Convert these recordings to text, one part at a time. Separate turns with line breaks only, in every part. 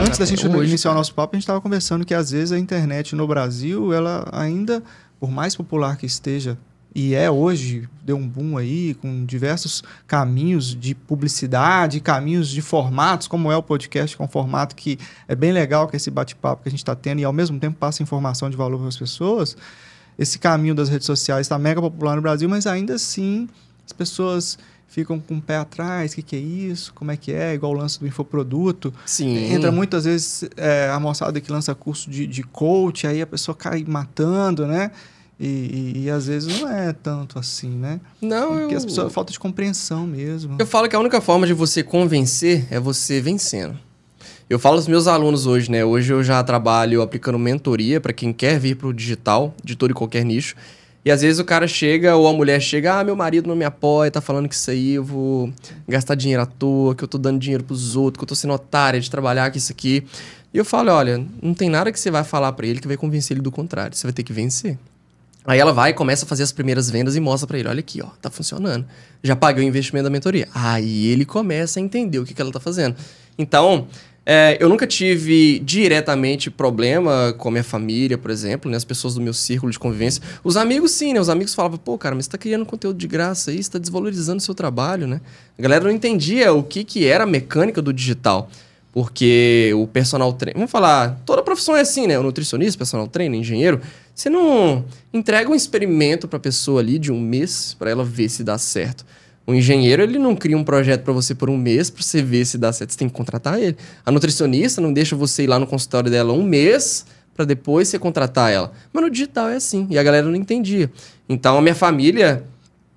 antes da gente hoje, iniciar o nosso papo, a gente estava conversando que às vezes a internet no Brasil, ela ainda, por mais popular que esteja, e é hoje, deu um boom aí, com diversos caminhos de publicidade, caminhos de formatos, como é o podcast, que é um formato que é bem legal, que é esse bate-papo que a gente está tendo, e ao mesmo tempo passa informação de valor para as pessoas. Esse caminho das redes sociais está mega popular no Brasil, mas ainda assim as pessoas ficam com o pé atrás, o que, que, é isso, como é que é, igual o lance do infoproduto. Sim. Entra muitas vezes é, a moçada que lança curso de, de coach, aí a pessoa cai matando, né? E, e, e, às vezes não é tanto assim, né?
Não, Porque eu... as pessoas é
falta de compreensão mesmo.
Eu falo que a única forma de você convencer é você vencendo. Eu falo aos meus alunos hoje, né? Hoje eu já trabalho aplicando mentoria para quem quer vir para o digital, de todo e qualquer nicho. E às vezes o cara chega, ou a mulher chega, ah, meu marido não me apoia, tá falando que isso aí eu vou gastar dinheiro à toa, que eu tô dando dinheiro pros outros, que eu tô sendo otária de trabalhar com isso aqui. E eu falo, olha, não tem nada que você vai falar para ele que vai convencer ele do contrário, você vai ter que vencer. Aí ela vai, começa a fazer as primeiras vendas e mostra para ele, olha aqui, ó, tá funcionando. Já paguei o investimento da mentoria. Aí ele começa a entender o que, que ela tá fazendo. Então, é, eu nunca tive diretamente problema com a minha família, por exemplo, né? As pessoas do meu círculo de convivência. Os amigos, sim, né? Os amigos falavam, pô, cara, mas você tá criando conteúdo de graça aí, você tá desvalorizando o seu trabalho, né? A galera não entendia o que, que era a mecânica do digital. Porque o personal trainer. Vamos falar, toda profissão é assim, né? O nutricionista, personal trainer, engenheiro. Você não entrega um experimento para a pessoa ali de um mês para ela ver se dá certo. O engenheiro, ele não cria um projeto para você por um mês para você ver se dá certo. Você tem que contratar ele. A nutricionista não deixa você ir lá no consultório dela um mês para depois você contratar ela. Mas no digital é assim. E a galera não entendia. Então, a minha família...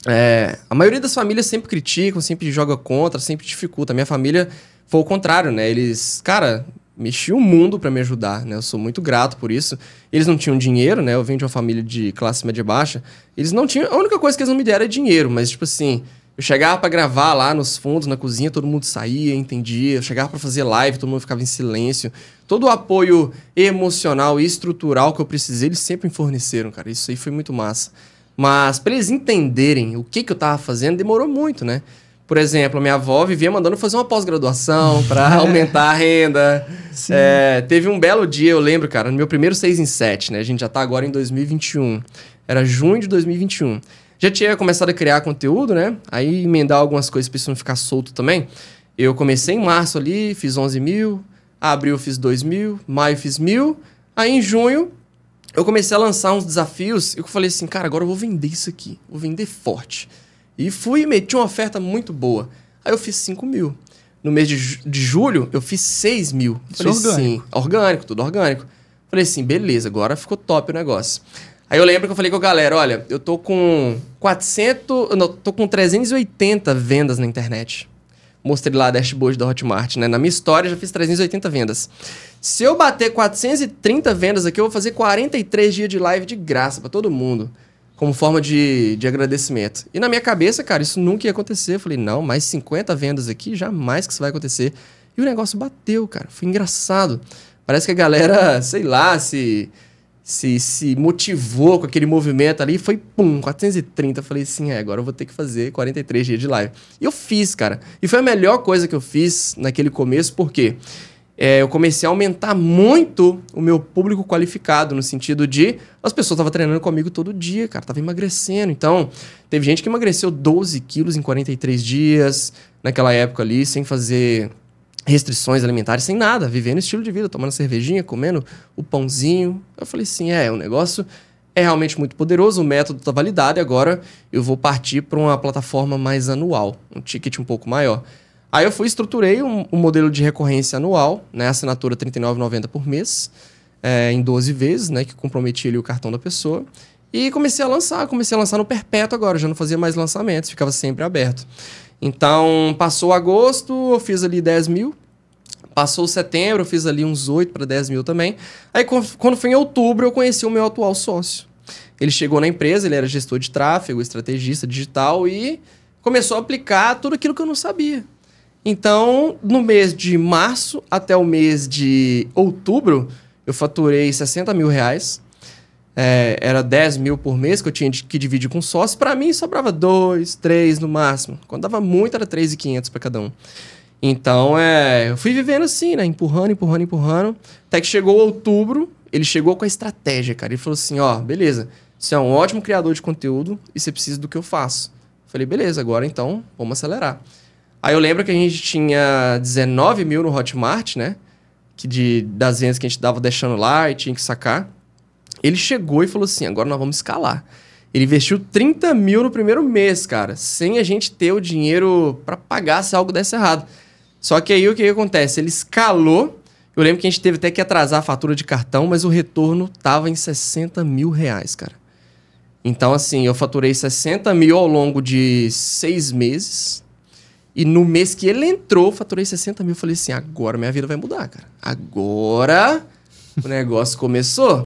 É, a maioria das famílias sempre criticam, sempre joga contra, sempre dificulta. A minha família foi o contrário, né? Eles, cara, mexiam o mundo para me ajudar, né? Eu sou muito grato por isso. Eles não tinham dinheiro, né? Eu venho de uma família de classe média baixa. Eles não tinham. A única coisa que eles não me deram é dinheiro, mas, tipo assim, eu chegava para gravar lá nos fundos, na cozinha, todo mundo saía, entendia. Eu chegava para fazer live, todo mundo ficava em silêncio. Todo o apoio emocional e estrutural que eu precisei, eles sempre me forneceram, cara. Isso aí foi muito massa. Mas para eles entenderem o que, que eu tava fazendo, demorou muito, né? Por exemplo, minha avó vivia mandando fazer uma pós-graduação para aumentar a renda. É, teve um belo dia, eu lembro, cara, no meu primeiro 6 em 7, né? A gente já tá agora em 2021. Era junho de 2021 já tinha começado a criar conteúdo, né? Aí emendar algumas coisas pra isso não ficar solto também. Eu comecei em março ali, fiz 11 mil. Abril fiz 2 mil. Maio fiz mil. Aí em junho eu comecei a lançar uns desafios. E eu falei assim, cara, agora eu vou vender isso aqui. Vou vender forte. E fui e meti uma oferta muito boa. Aí eu fiz 5 mil. No mês de, ju de julho, eu fiz 6 mil. Isso falei orgânico. Sim, orgânico, tudo orgânico. Falei assim, beleza, agora ficou top o negócio. Aí eu lembro que eu falei com a galera, olha, eu tô com 400, não, tô com 380 vendas na internet. Mostrei lá a dashboard da Hotmart, né? Na minha história já fiz 380 vendas. Se eu bater 430 vendas aqui, eu vou fazer 43 dias de live de graça para todo mundo como forma de, de agradecimento. E na minha cabeça, cara, isso nunca ia acontecer. Eu falei, não, mais 50 vendas aqui, jamais que isso vai acontecer. E o negócio bateu, cara. Foi engraçado. Parece que a galera, sei lá, se se, se motivou com aquele movimento ali, foi pum, 430. Eu falei assim, é, agora eu vou ter que fazer 43 dias de live. E eu fiz, cara. E foi a melhor coisa que eu fiz naquele começo, porque é, eu comecei a aumentar muito o meu público qualificado, no sentido de as pessoas estavam treinando comigo todo dia, cara, tava emagrecendo. Então, teve gente que emagreceu 12 quilos em 43 dias, naquela época ali, sem fazer restrições alimentares, sem nada, vivendo estilo de vida, tomando cervejinha, comendo o pãozinho. Eu falei assim, é, o negócio é realmente muito poderoso, o método está validado e agora eu vou partir para uma plataforma mais anual, um ticket um pouco maior. Aí eu fui estruturei um, um modelo de recorrência anual, né, assinatura R$ 39,90 por mês, é, em 12 vezes, né, que comprometia ali o cartão da pessoa. E comecei a lançar, comecei a lançar no perpétuo agora, já não fazia mais lançamentos, ficava sempre aberto. Então, passou agosto, eu fiz ali 10 mil. Passou setembro, eu fiz ali uns 8 para 10 mil também. Aí, quando foi em outubro, eu conheci o meu atual sócio. Ele chegou na empresa, ele era gestor de tráfego, estrategista digital e começou a aplicar tudo aquilo que eu não sabia. Então, no mês de março até o mês de outubro, eu faturei 60 mil reais é, era 10 mil por mês que eu tinha que dividir com sócio, para mim sobrava 2, 3 no máximo. Quando dava muito, era 3,500 para cada um. Então, é, eu fui vivendo assim, né? Empurrando, empurrando, empurrando. Até que chegou outubro, ele chegou com a estratégia, cara. Ele falou assim: ó, beleza, você é um ótimo criador de conteúdo e você precisa do que eu faço. Eu falei, beleza, agora então, vamos acelerar. Aí eu lembro que a gente tinha 19 mil no Hotmart, né? Que de, das vendas que a gente dava deixando lá e tinha que sacar. Ele chegou e falou assim: agora nós vamos escalar. Ele investiu 30 mil no primeiro mês, cara, sem a gente ter o dinheiro para pagar se algo desse errado. Só que aí o que, que acontece? Ele escalou. Eu lembro que a gente teve até que atrasar a fatura de cartão, mas o retorno tava em 60 mil reais, cara. Então, assim, eu faturei 60 mil ao longo de seis meses. E no mês que ele entrou, faturei 60 mil. Falei assim: agora minha vida vai mudar, cara. Agora o negócio começou.